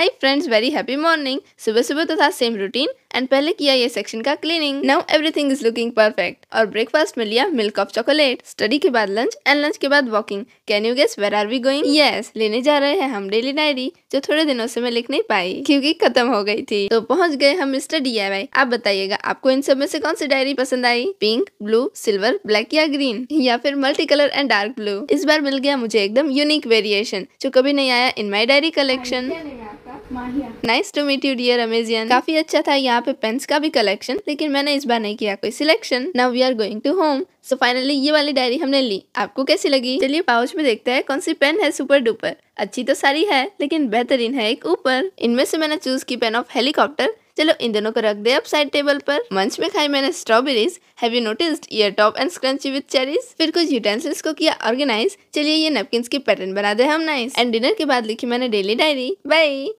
हाय friends very happy morning सुबह सुबह तो था सेम रूटीन एंड पहले किया ये सेक्शन का cleaning now everything is looking perfect और ब्रेकफास्ट में लिया मिल्क ऑफ चॉकलेट स्टडी के बाद लंच एंड लंच के बाद walking can you guess where are we going yes लेने जा रहे हैं हम डेली डायरी जो थोड़े दिनों से मैं लिख नहीं पाई क्योंकि खत्म हो गई थी तो पहुंच गए हम मिस्टर डी आई आप बताइएगा आपको इन सब में से कौन सी डायरी पसंद आई पिंक ब्लू सिल्वर ब्लैक या ग्रीन या फिर multi colour and dark blue इस बार मिल गया मुझे एकदम यूनिक वेरिएशन जो कभी नहीं आया in my diary collection nice to meet you dear अमेजियन काफी अच्छा था यहाँ पे पेन्स का भी कलेक्शन लेकिन मैंने इस बार नहीं किया कोई selection now we are going to home so finally ये वाली डायरी हमने ली आपको कैसी लगी चलिए पाउच में देखते हैं कौन सी पेन है सुपर डुपर अच्छी तो सारी है लेकिन बेहतरीन है एक ऊपर इनमें से मैंने चूज की पेन ऑफ हेलीकॉप्टर चलो इन दोनों को रख दे अब साइड टेबल पर मंच में खाई मैंने strawberries have you noticed ear top and scrunchie with cherries फिर कुछ यूटेंसिल्स को किया ऑर्गेनाइज चलिए ये नेपकिन की पैटर्न बना दे हम नाइस एंड डिनर के बाद लिखी मैंने डेली डायरी बाई